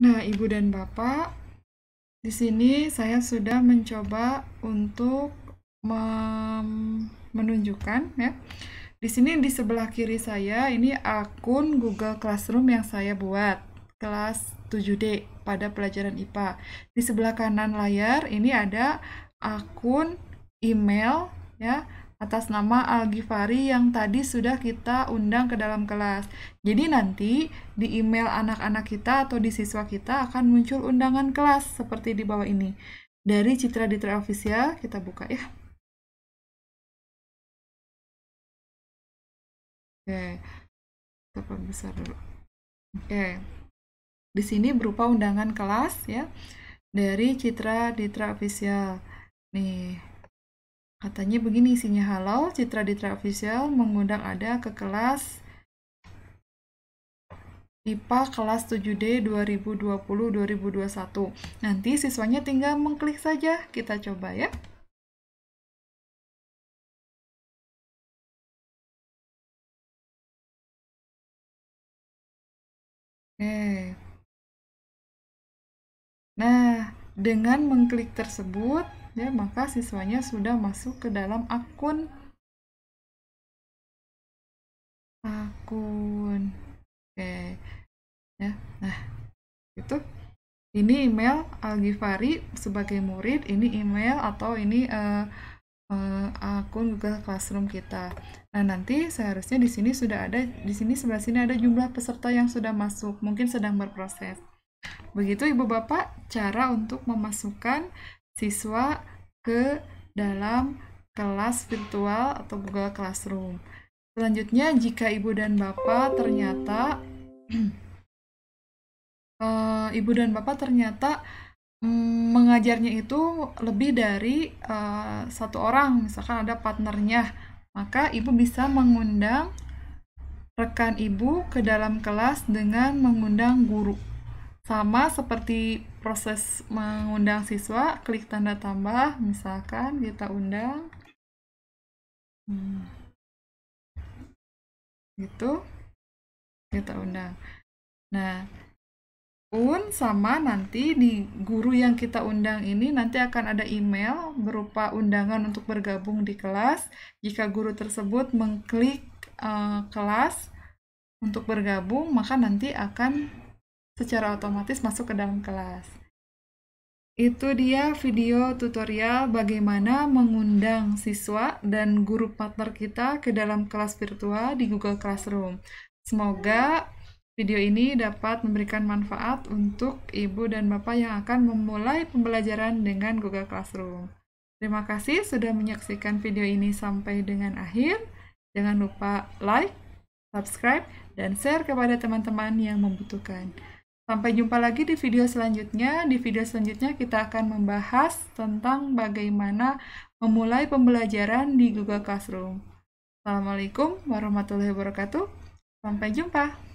Nah, Ibu dan Bapak, di sini saya sudah mencoba untuk menunjukkan ya. Di sini di sebelah kiri saya ini akun Google Classroom yang saya buat kelas 7D pada pelajaran IPA. Di sebelah kanan layar ini ada akun email ya, atas nama Al-Ghifari yang tadi sudah kita undang ke dalam kelas. Jadi nanti di email anak-anak kita atau di siswa kita akan muncul undangan kelas seperti di bawah ini. Dari Citra Ditra Official, kita buka ya. Oke, kita perbesar dulu. Oke, di sini berupa undangan kelas ya dari Citra Ditra Official. Nih, Katanya begini isinya halo, Citra Ditra Official mengundang ada ke kelas IPA kelas 7D 2020-2021. Nanti siswanya tinggal mengklik saja. Kita coba ya. Oke. Nah, dengan mengklik tersebut, ya, maka siswanya sudah masuk ke dalam akun akun oke ya nah itu ini email Algifari sebagai murid ini email atau ini uh, uh, akun Google Classroom kita nah nanti seharusnya di sini sudah ada di sini sebelah sini ada jumlah peserta yang sudah masuk mungkin sedang berproses begitu ibu bapak cara untuk memasukkan siswa ke dalam kelas virtual atau Google Classroom. Selanjutnya, jika ibu dan bapak ternyata uh, ibu dan bapak ternyata um, mengajarnya itu lebih dari uh, satu orang, misalkan ada partnernya, maka ibu bisa mengundang rekan ibu ke dalam kelas dengan mengundang guru. Sama seperti proses mengundang siswa, klik tanda tambah, misalkan kita undang. Hmm. Gitu. Kita undang. Nah, un sama nanti di guru yang kita undang ini nanti akan ada email berupa undangan untuk bergabung di kelas. Jika guru tersebut mengklik uh, kelas untuk bergabung, maka nanti akan secara otomatis masuk ke dalam kelas. Itu dia video tutorial bagaimana mengundang siswa dan guru partner kita ke dalam kelas virtual di Google Classroom. Semoga video ini dapat memberikan manfaat untuk ibu dan bapak yang akan memulai pembelajaran dengan Google Classroom. Terima kasih sudah menyaksikan video ini sampai dengan akhir. Jangan lupa like, subscribe, dan share kepada teman-teman yang membutuhkan. Sampai jumpa lagi di video selanjutnya. Di video selanjutnya kita akan membahas tentang bagaimana memulai pembelajaran di Google Classroom. Assalamualaikum warahmatullahi wabarakatuh. Sampai jumpa.